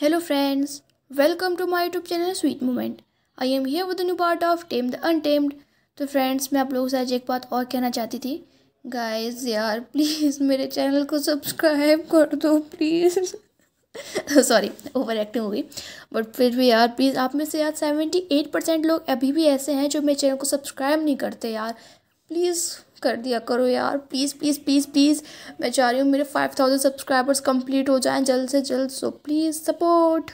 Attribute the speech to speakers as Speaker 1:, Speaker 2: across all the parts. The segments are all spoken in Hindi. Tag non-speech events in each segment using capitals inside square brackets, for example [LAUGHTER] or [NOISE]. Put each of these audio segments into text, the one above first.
Speaker 1: hello friends welcome to my YouTube channel sweet moment I am here with new part of tame the untamed तो फ्रेंड्स मैं आप लोगों से आज एक बात और कहना चाहती थी गाइस यार प्लीज़ मेरे चैनल को सब्सक्राइब कर दो प्लीज़ सॉरी ओवर एक्टिंग हो गई बट फिर भी यार प्लीज़ आप में से यार सेवेंटी एट परसेंट लोग अभी भी ऐसे हैं जो मेरे चैनल को सब्सक्राइब नहीं करते यार प्लीज़ कर दिया करो यार प्लीज़ प्लीज़ प्लीज़ प्लीज़ मैं चाह रही हूँ मेरे फाइव थाउजेंड सब्सक्राइबर्स कंप्लीट हो जाएं जल्द से जल्द so please support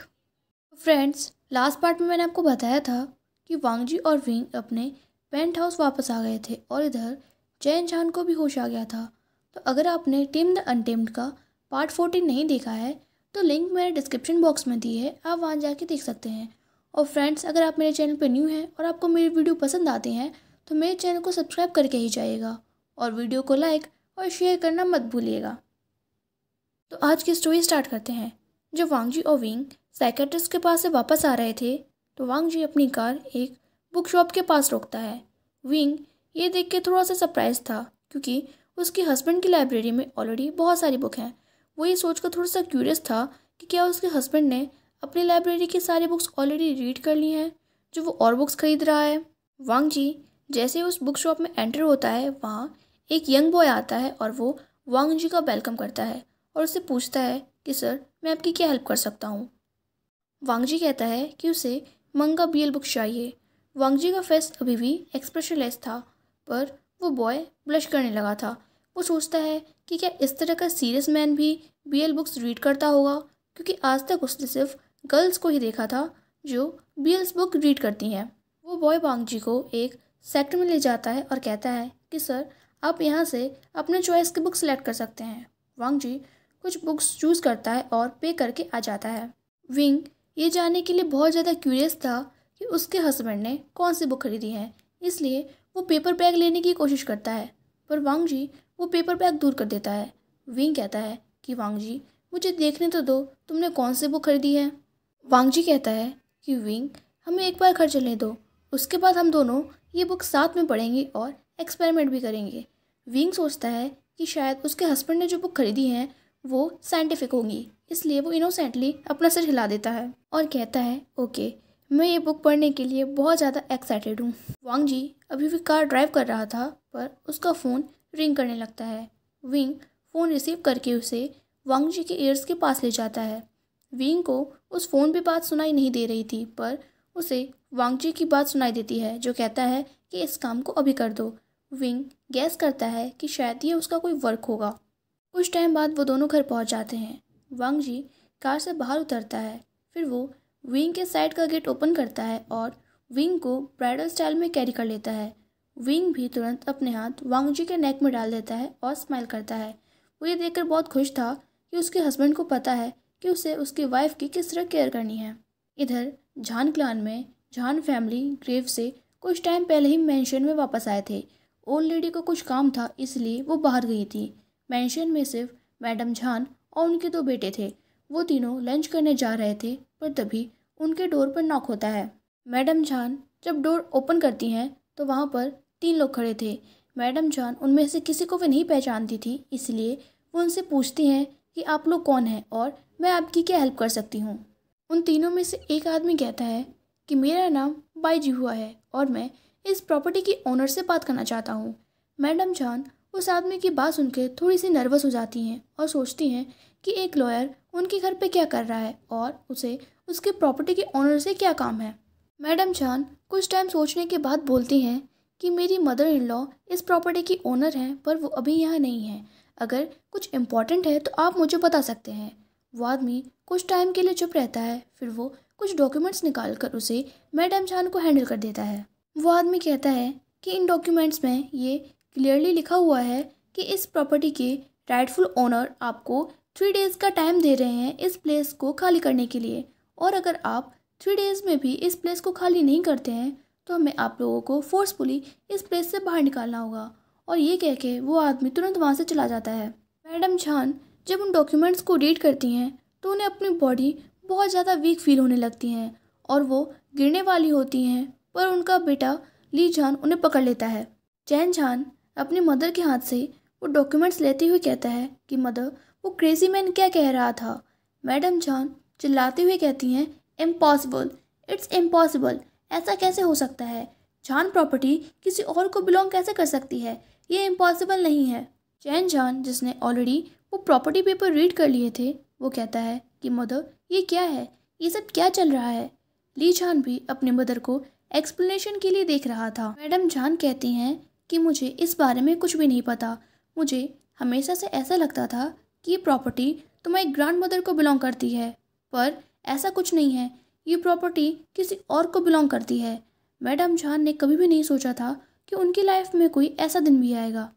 Speaker 1: friends last part में मैंने आपको बताया था कि वांगजी और विंग अपने पेंट हाउस वापस आ गए थे और इधर जैन जान को भी होश आ गया था तो अगर आपने टीम द अनटेम्ड का पार्ट फोर्टीन नहीं देखा है तो लिंक मैंने डिस्क्रिप्शन बॉक्स में दी है आप वहाँ जाके देख सकते हैं और फ्रेंड्स अगर आप मेरे चैनल पर न्यू हैं और आपको मेरी वीडियो पसंद आती हैं तो मेरे चैनल को सब्सक्राइब करके ही जाइएगा और वीडियो को लाइक और शेयर करना मत भूलिएगा तो आज की स्टोरी स्टार्ट करते हैं जब वांग जी और विंग साइकेट्रिस्ट के पास से वापस आ रहे थे तो जी अपनी कार एक बुक शॉप के पास रोकता है विंग ये देख के थोड़ा सा सरप्राइज था क्योंकि उसके हस्बैंड की लाइब्रेरी में ऑलरेडी बहुत सारी बुक हैं वो ये सोच कर थोड़ा सा क्यूरियस था कि क्या उसके हस्बैंड ने अपनी लाइब्रेरी की सारी बुक्स ऑलरेडी रीड कर ली हैं जो वो और बुक्स खरीद रहा है वांग जी जैसे उस बुक शॉप में एंटर होता है वहाँ एक यंग बॉय आता है और वो वांग जी का वेलकम करता है और उसे पूछता है कि सर मैं आपकी क्या हेल्प कर सकता हूँ वांग जी कहता है कि उसे मंगा बी बुक चाहिए वांग जी का फेस अभी भी एक्सप्रेशनलेस था पर वो बॉय ब्लश करने लगा था वो सोचता है कि क्या इस तरह का सीरियस मैन भी बी बुक्स रीड करता होगा क्योंकि आज तक उसने सिर्फ गर्ल्स को ही देखा था जो बी बुक रीड करती हैं वो बॉय वांग जी को एक सेक्टर में ले जाता है और कहता है कि सर आप यहाँ से अपने चॉइस की बुक सिलेक्ट कर सकते हैं वांग जी कुछ बुक्स चूज़ करता है और पे करके आ जाता है विंग ये जानने के लिए बहुत ज़्यादा क्यूरियस था कि उसके हस्बैंड ने कौन सी बुक खरीदी है इसलिए वो पेपर बैग लेने की कोशिश करता है पर वांग जी वो पेपर बैग दूर कर देता है विंग कहता है कि वांग जी मुझे देखने तो दो तुमने कौन सी बुक खरीदी है वांग जी कहता है कि विंग हमें एक बार घर चलने दो उसके बाद हम दोनों ये बुक साथ में पढ़ेंगे और एक्सपेरिमेंट भी करेंगे विंग सोचता है कि शायद उसके हस्बैंड ने जो बुक खरीदी है वो साइंटिफिक होंगी इसलिए वो इनोसेंटली अपना सिर हिला देता है और कहता है ओके मैं ये बुक पढ़ने के लिए बहुत ज़्यादा एक्साइटेड हूँ वांग जी अभी भी कार ड्राइव कर रहा था पर उसका फ़ोन रिंग करने लगता है विंग फ़ोन रिसीव करके उसे वांग जी के ईयर्स के पास ले जाता है विंग को उस फ़ोन पे बात सुनाई नहीं दे रही थी पर उसे वांगची की बात सुनाई देती है जो कहता है कि इस काम को अभी कर दो विंग गैस करता है कि शायद ये उसका कोई वर्क होगा कुछ टाइम बाद वो दोनों घर पहुंच जाते हैं वांग जी कार से बाहर उतरता है फिर वो विंग के साइड का गेट ओपन करता है और विंग को ब्राइडल स्टाइल में कैरी कर लेता है विंग भी तुरंत अपने हाथ वांग जी के नेक में डाल देता है और स्माइल करता है वो ये देखकर बहुत खुश था कि उसके हस्बैंड को पता है कि उसे उसकी वाइफ की किस तरह केयर करनी है इधर झान क्लान में जान फैमिली ग्रेव से कुछ टाइम पहले ही मैंशन में वापस आए थे ओल्ड लेडी को कुछ काम था इसलिए वो बाहर गई थी मैंशन में सिर्फ मैडम झान और उनके दो बेटे थे वो तीनों लंच करने जा रहे थे पर तभी उनके डोर पर नॉक होता है मैडम झान जब डोर ओपन करती हैं तो वहाँ पर तीन लोग खड़े थे मैडम जान उनमें से किसी को भी नहीं पहचानती थी इसलिए वो उनसे पूछती हैं कि आप लोग कौन हैं और मैं आपकी क्या हेल्प कर सकती हूँ उन तीनों में से एक आदमी कहता है कि मेरा नाम बाईजी हुआ है और मैं इस प्रॉपर्टी की ओनर से बात करना चाहता हूँ मैडम जान उस आदमी की बात सुनकर थोड़ी सी नर्वस हो जाती हैं और सोचती हैं कि एक लॉयर उनके घर पे क्या कर रहा है और उसे उसके प्रॉपर्टी के ऑनर से क्या काम है मैडम जान कुछ टाइम सोचने के बाद बोलती हैं कि मेरी मदर इन लॉ इस प्रॉपर्टी की ओनर हैं पर वो अभी यहाँ नहीं है अगर कुछ इम्पॉर्टेंट है तो आप मुझे बता सकते हैं वो आदमी कुछ टाइम के लिए चुप रहता है फिर वो कुछ डॉक्यूमेंट्स निकाल कर उसे मैडम जान को हैंडल कर देता है वो आदमी कहता है कि इन डॉक्यूमेंट्स में ये क्लियरली लिखा हुआ है कि इस प्रॉपर्टी के राइटफुल ओनर आपको थ्री डेज़ का टाइम दे रहे हैं इस प्लेस को खाली करने के लिए और अगर आप थ्री डेज़ में भी इस प्लेस को खाली नहीं करते हैं तो हमें आप लोगों को फोर्सफुली इस प्लेस से बाहर निकालना होगा और ये कह के वो आदमी तुरंत वहाँ से चला जाता है मैडम झान जब उन डॉक्यूमेंट्स को रीड करती हैं तो उन्हें अपनी बॉडी बहुत ज़्यादा वीक फील होने लगती हैं और वो गिरने वाली होती हैं पर उनका बेटा ली जान उन्हें पकड़ लेता है चैन जान अपनी मदर के हाथ से वो डॉक्यूमेंट्स लेते हुए कहता है कि मदर वो क्रेजी मैन क्या कह रहा था मैडम जान चिल्लाते हुए कहती हैं इम्पॉसिबल इट्स इम्पॉसिबल ऐसा कैसे हो सकता है जान प्रॉपर्टी किसी और को बिलोंग कैसे कर सकती है ये इम्पॉसिबल नहीं है चैन जान जिसने ऑलरेडी वो प्रॉपर्टी पेपर रीड कर लिए थे वो कहता है कि मदर ये क्या है ये सब क्या चल रहा है ली जान भी अपने मदर को एक्सप्लेनेशन के लिए देख रहा था मैडम जान कहती हैं कि मुझे इस बारे में कुछ भी नहीं पता मुझे हमेशा से ऐसा लगता था कि ये प्रॉपर्टी तुम्हारी ग्रांड मदर को बिलोंग करती है पर ऐसा कुछ नहीं है ये प्रॉपर्टी किसी और को बिलोंग करती है मैडम जान ने कभी भी नहीं सोचा था कि उनकी लाइफ में कोई ऐसा दिन भी आएगा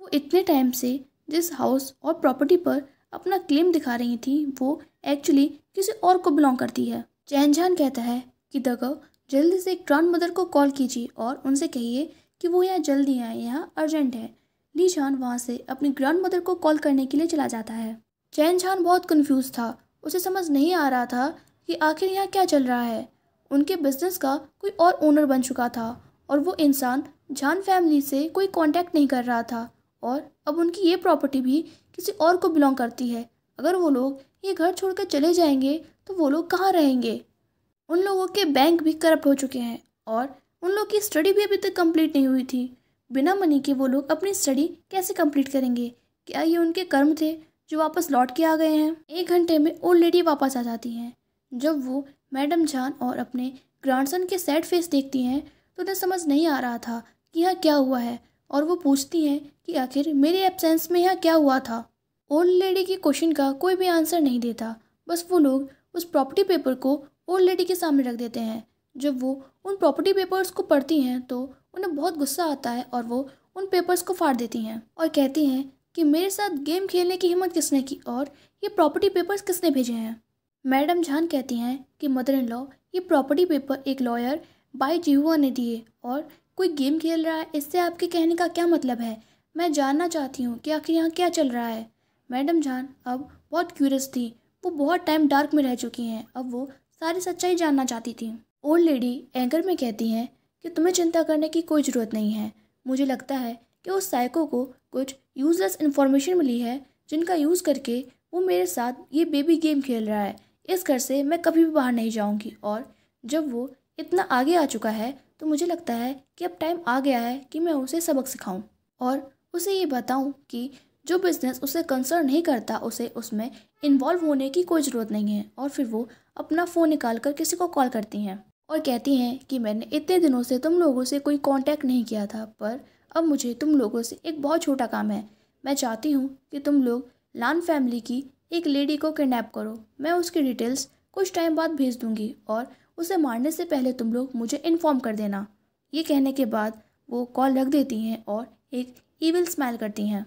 Speaker 1: वो इतने टाइम से जिस हाउस और प्रॉपर्टी पर अपना क्लेम दिखा रही थी वो एक्चुअली किसी और को बिलोंग करती है चैन जान कहता है कि दगा जल्दी से एक ग्रांड मदर को कॉल कीजिए और उनसे कहिए कि वो यहाँ जल्दी आए यहाँ अर्जेंट है ली जान वहाँ से अपनी ग्रांड मदर को कॉल करने के लिए चला जाता है चैन जान बहुत कन्फ्यूज था उसे समझ नहीं आ रहा था कि आखिर यहाँ क्या चल रहा है उनके बिजनेस का कोई और ओनर बन चुका था और वो इंसान जान फैमिली से कोई कांटेक्ट नहीं कर रहा था और अब उनकी ये प्रॉपर्टी भी किसी और को बिलोंग करती है अगर वो लोग ये घर छोड़ कर चले जाएंगे तो वो लोग कहाँ रहेंगे उन लोगों के बैंक भी करप्ट हो चुके हैं और उन लोग की स्टडी भी अभी तक कंप्लीट नहीं हुई थी बिना मनी के वो लोग अपनी स्टडी कैसे कंप्लीट करेंगे क्या ये उनके कर्म थे जो वापस लौट के आ गए हैं एक घंटे में ओल्ड लेडी वापस आ जाती हैं जब वो मैडम जान और अपने ग्रांडसन के सैड फेस देखती हैं तो उन्हें समझ नहीं आ रहा था कि यहाँ क्या हुआ है और वो पूछती हैं कि आखिर मेरे एब्सेंस में यहाँ क्या हुआ था ओल्ड लेडी के क्वेश्चन का कोई भी आंसर नहीं देता बस वो लोग उस प्रॉपर्टी पेपर को ओल्ड लेडी के सामने रख देते हैं जब वो उन प्रॉपर्टी पेपर्स को पढ़ती हैं तो उन्हें बहुत गुस्सा आता है और वो उन पेपर्स को फाड़ देती हैं और कहती हैं कि मेरे साथ गेम खेलने की हिम्मत किसने की और ये प्रॉपर्टी पेपर्स किसने भेजे हैं मैडम झान कहती हैं कि मदर इन लॉ ये प्रॉपर्टी पेपर एक लॉयर बाई जिहुआ ने दिए और कोई गेम खेल रहा है इससे आपके कहने का क्या मतलब है मैं जानना चाहती हूँ कि आखिर यहाँ क्या चल रहा है मैडम जान अब बहुत क्यूरियस थी वो बहुत टाइम डार्क में रह चुकी हैं अब वो सारी सच्चाई जानना चाहती थी ओल्ड लेडी एंकर में कहती हैं कि तुम्हें चिंता करने की कोई ज़रूरत नहीं है मुझे लगता है कि उस साइको को कुछ यूज़लेस इन्फॉर्मेशन मिली है जिनका यूज़ करके वो मेरे साथ ये बेबी गेम खेल रहा है इस घर से मैं कभी भी बाहर नहीं जाऊँगी और जब वो इतना आगे आ चुका है तो मुझे लगता है कि अब टाइम आ गया है कि मैं उसे सबक सिखाऊं और उसे ये बताऊं कि जो बिज़नेस उसे कंसर्न नहीं करता उसे उसमें इन्वॉल्व होने की कोई ज़रूरत नहीं है और फिर वो अपना फ़ोन निकाल कर किसी को कॉल करती हैं और कहती हैं कि मैंने इतने दिनों से तुम लोगों से कोई कांटेक्ट नहीं किया था पर अब मुझे तुम लोगों से एक बहुत छोटा काम है मैं चाहती हूँ कि तुम लोग लान फैमिली की एक लेडी को किडनैप करो मैं उसकी डिटेल्स कुछ टाइम बाद भेज दूँगी और उसे मारने से पहले तुम लोग मुझे इन्फॉर्म कर देना ये कहने के बाद वो कॉल रख देती हैं और एक ईविल स्माइल करती हैं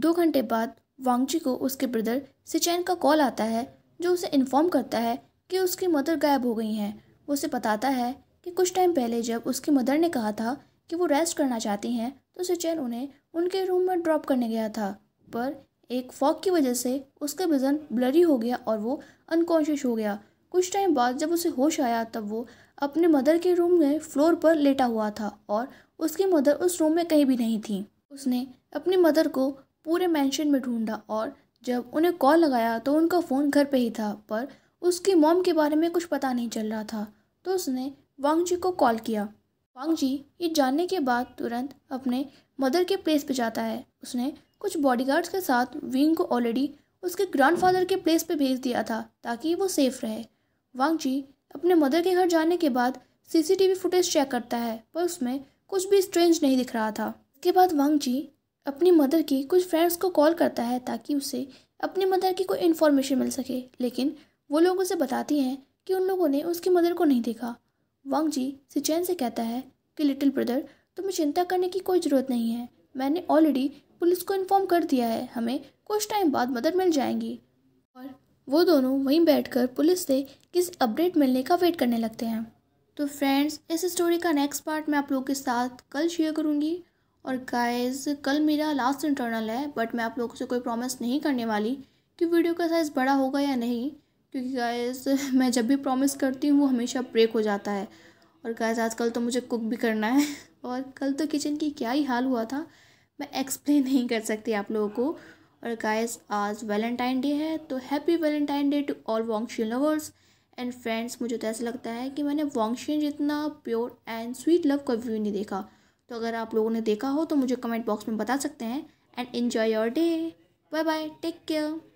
Speaker 1: दो घंटे बाद वांगची को उसके ब्रदर सिचैन का कॉल आता है जो उसे इन्फॉर्म करता है कि उसकी मदर गायब हो गई हैं वो उसे बताता है कि कुछ टाइम पहले जब उसकी मदर ने कहा था कि वो रेस्ट करना चाहती हैं तो सिचैन उन्हें उनके रूम में ड्रॉप करने गया था पर एक फॉग की वजह से उसका विज़न ब्लरी हो गया और वो अनकॉन्शियस हो गया कुछ टाइम बाद जब उसे होश आया तब वो अपने मदर के रूम में फ्लोर पर लेटा हुआ था और उसकी मदर उस रूम में कहीं भी नहीं थी उसने अपनी मदर को पूरे मैंशन में ढूंढा और जब उन्हें कॉल लगाया तो उनका फ़ोन घर पे ही था पर उसकी मॉम के बारे में कुछ पता नहीं चल रहा था तो उसने वांग जी को कॉल किया वांग जी ये जानने के बाद तुरंत अपने मदर के प्लेस पे जाता है उसने कुछ बॉडीगार्ड्स के साथ विंग को ऑलरेडी उसके ग्रैंडफादर के प्लेस पे भेज दिया था ताकि वो सेफ रहे वांगची अपने मदर के घर जाने के बाद सीसीटीवी फुटेज चेक करता है पर उसमें कुछ भी स्ट्रेंज नहीं दिख रहा था इसके बाद वांगची अपनी मदर की कुछ फ्रेंड्स को कॉल करता है ताकि उसे अपनी मदर की कोई इन्फॉर्मेशन मिल सके लेकिन वो लोग उसे बताती हैं कि उन लोगों ने उसकी मदर को नहीं देखा वांग जी सिचैन से कहता है कि लिटिल ब्रदर तुम्हें चिंता करने की कोई ज़रूरत नहीं है मैंने ऑलरेडी पुलिस को इन्फॉर्म कर दिया है हमें कुछ टाइम बाद मदर मिल जाएंगी वो दोनों वहीं बैठकर पुलिस से किस अपडेट मिलने का वेट करने लगते हैं तो फ्रेंड्स इस स्टोरी का नेक्स्ट पार्ट मैं आप लोगों के साथ कल शेयर करूँगी और गाइस कल मेरा लास्ट इंटरनल है बट मैं आप लोगों से कोई प्रॉमिस नहीं करने वाली कि वीडियो का साइज़ बड़ा होगा या नहीं क्योंकि गाइस [LAUGHS] मैं जब भी प्रॉमिस करती हूँ वो हमेशा ब्रेक हो जाता है और गाइस कल तो मुझे कुक भी करना है [LAUGHS] और कल तो किचन की क्या ही हाल हुआ था मैं एक्सप्लेन नहीं कर सकती आप लोगों को और गाइस आज वैलेंटाइन डे है तो happy Valentine Day to all Wangxian lovers and friends मुझे तो ऐसा लगता है कि मैंने वॉन्गशियन जितना प्योर एंड स्वीट लव कभी भी नहीं देखा तो अगर आप लोगों ने देखा हो तो मुझे कमेंट बॉक्स में बता सकते हैं and enjoy your day bye bye take care